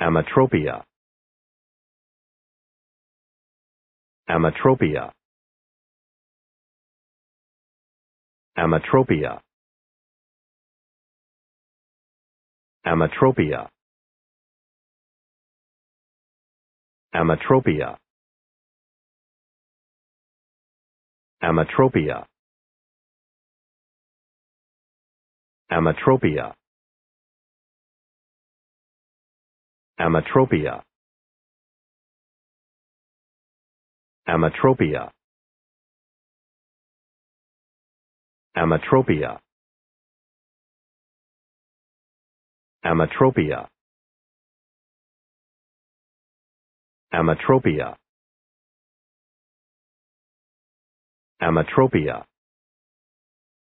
Ametropia. Ametropia. Ametropia. Ametropia. Ametropia. Ametropia. Ametropia. Ametropia. Ametropia. Ametropia. Ametropia. Ametropia. Ametropia.